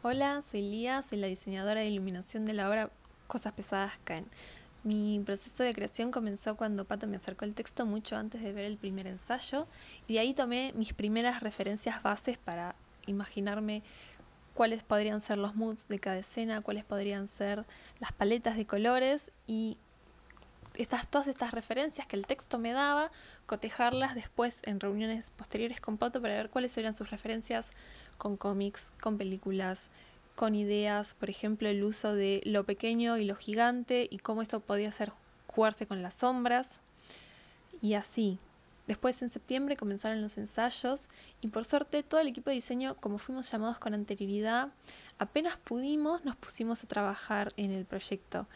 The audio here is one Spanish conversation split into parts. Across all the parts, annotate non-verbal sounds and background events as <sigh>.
Hola, soy Lía, soy la diseñadora de iluminación de la obra Cosas Pesadas Caen. Mi proceso de creación comenzó cuando Pato me acercó el texto mucho antes de ver el primer ensayo y de ahí tomé mis primeras referencias bases para imaginarme cuáles podrían ser los moods de cada escena, cuáles podrían ser las paletas de colores y estas, todas estas referencias que el texto me daba, cotejarlas después en reuniones posteriores con Pato para ver cuáles eran sus referencias con cómics, con películas, con ideas, por ejemplo, el uso de lo pequeño y lo gigante y cómo esto podía hacer jugarse con las sombras. Y así. Después en septiembre comenzaron los ensayos y por suerte todo el equipo de diseño, como fuimos llamados con anterioridad, apenas pudimos nos pusimos a trabajar en el proyecto.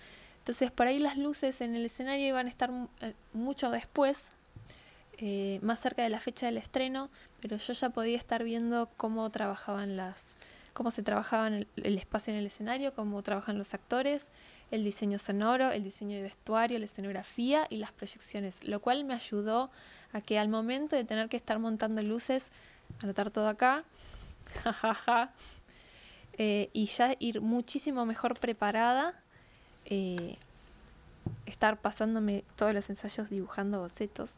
Entonces por ahí las luces en el escenario iban a estar mm, eh, mucho después, eh, más cerca de la fecha del estreno, pero yo ya podía estar viendo cómo trabajaban las cómo se trabajaba el, espacio en el escenario, cómo trabajan los actores, el diseño sonoro, el diseño de vestuario, la escenografía y las proyecciones, lo cual me ayudó a que al momento de tener que estar montando luces, anotar todo acá, <laughs> jajaja, eh, y ya ir muchísimo mejor preparada eh, estar pasándome todos los ensayos dibujando bocetos,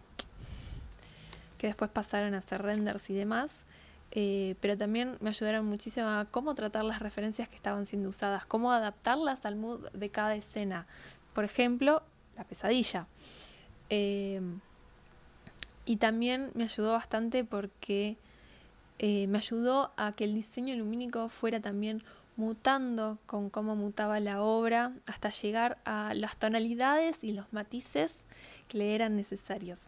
que después pasaron a hacer renders y demás, eh, pero también me ayudaron muchísimo a cómo tratar las referencias que estaban siendo usadas, cómo adaptarlas al mood de cada escena. Por ejemplo, la pesadilla. Em, y también me ayudó bastante porque eh, me ayudó a que el diseño lumínico fuera también mutando con cómo mutaba la obra hasta llegar a las tonalidades y los matices que le eran necesarios.